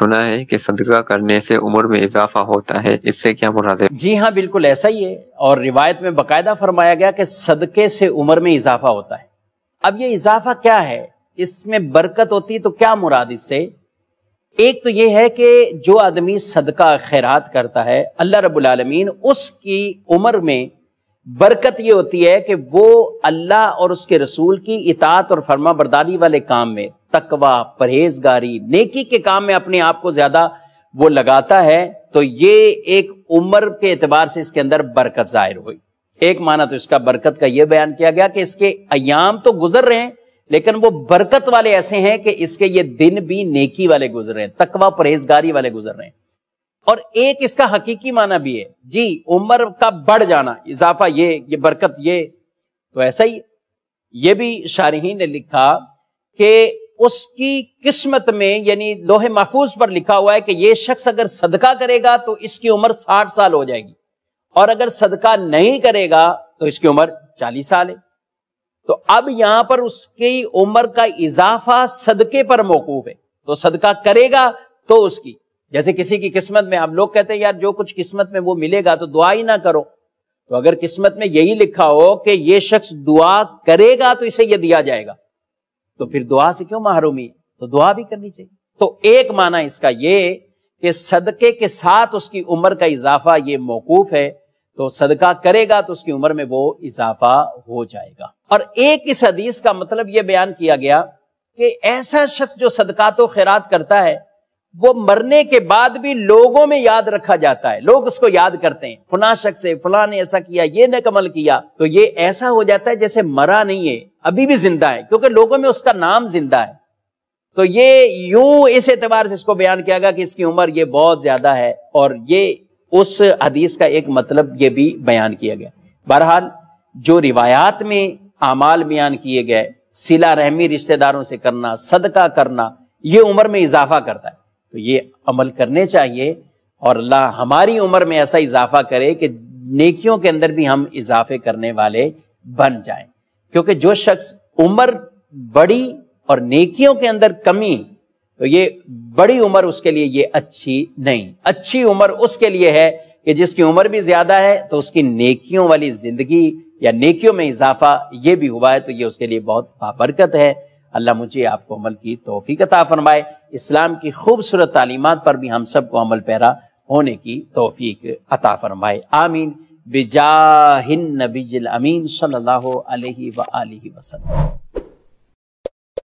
सुना है कि सदका करने से उम्र में इजाफा होता है इससे क्या मुराद है जी हाँ बिल्कुल ऐसा ही है और रिवायत में बकायदा फरमाया गया कि सदके से उम्र में इजाफा होता है अब ये इजाफा क्या है इसमें बरकत होती है तो क्या मुराद इससे एक तो ये है कि जो आदमी सदका खैरात करता है अल्लाह रबुल रबालमीन उसकी उम्र में बरकत ये होती है कि वो अल्लाह और उसके रसूल की इतात और फर्मा बरदारी वाले काम में तकवा परहेजगारी नेकी के काम में अपने आप को ज्यादा वो लगाता है तो ये एक उम्र के एतबार से इसके अंदर बरकत जाहिर हुई एक माना तो इसका बरकत का यह बयान किया गया कि इसके अयाम तो गुजर रहे हैं लेकिन वो बरकत वाले ऐसे हैं कि इसके ये दिन भी नेकी वाले गुजर रहे हैं तकवा परहेजगारी वाले गुजर रहे हैं और एक इसका हकीकी माना भी है जी उम्र का बढ़ जाना इजाफा ये ये बरकत ये तो ऐसा ही ये भी शारही ने लिखा कि उसकी किस्मत में यानी लोहे महफूज पर लिखा हुआ है कि ये शख्स अगर सदका करेगा तो इसकी उम्र साठ साल हो जाएगी और अगर सदका नहीं करेगा तो इसकी उम्र चालीस साल है तो अब यहां पर उसकी उम्र का इजाफा सदके पर मौकूफ है तो सदका करेगा तो उसकी जैसे किसी की किस्मत में हम लोग कहते हैं यार जो कुछ किस्मत में वो मिलेगा तो दुआ ही ना करो तो अगर किस्मत में यही लिखा हो कि ये शख्स दुआ करेगा तो इसे ये दिया जाएगा तो फिर दुआ से क्यों महरूमी है तो दुआ भी करनी चाहिए तो एक माना इसका ये कि सदके के साथ उसकी उम्र का इजाफा ये मौकूफ है तो सदका करेगा तो उसकी उम्र में वो इजाफा हो जाएगा और एक इस हदीस का मतलब यह बयान किया गया कि ऐसा शख्स जो सदका तो खैरात करता है वो मरने के बाद भी लोगों में याद रखा जाता है लोग उसको याद करते हैं फुला शख्स है फुला ने ऐसा किया ये ने कमल किया तो ये ऐसा हो जाता है जैसे मरा नहीं है अभी भी जिंदा है क्योंकि लोगों में उसका नाम जिंदा है तो ये यूं इस एतबार से इसको बयान किया गया कि इसकी उम्र ये बहुत ज्यादा है और ये उस हदीस का एक मतलब ये भी बयान किया गया बहरहाल जो रिवायात में आमाल बयान किए गए सिला रहमी रिश्तेदारों से करना सदका करना ये उम्र में इजाफा करता है तो ये अमल करने चाहिए और अल्लाह हमारी उम्र में ऐसा इजाफा करे कि नेकियों के अंदर भी हम इजाफे करने वाले बन जाएं क्योंकि जो शख्स उम्र बड़ी और नेकियों के अंदर कमी तो ये बड़ी उम्र उसके लिए ये अच्छी नहीं अच्छी उम्र उसके लिए है कि जिसकी उम्र भी ज्यादा है तो उसकी नेकियों वाली जिंदगी या नेकियों में इजाफा ये भी हुआ है तो ये उसके लिए बहुत बाबरकत है अल्लाह मुझे आपको अमल की तोफ़ी अता फरमाए इस्लाम की खूबसूरत तालीमत पर भी हम सबको अमल पैरा होने की तोफीक अता फरमाए आमीन बिजाहिन नबीजिल अमीन सल्लल्लाहु अलैहि व आलिहि वसल्लम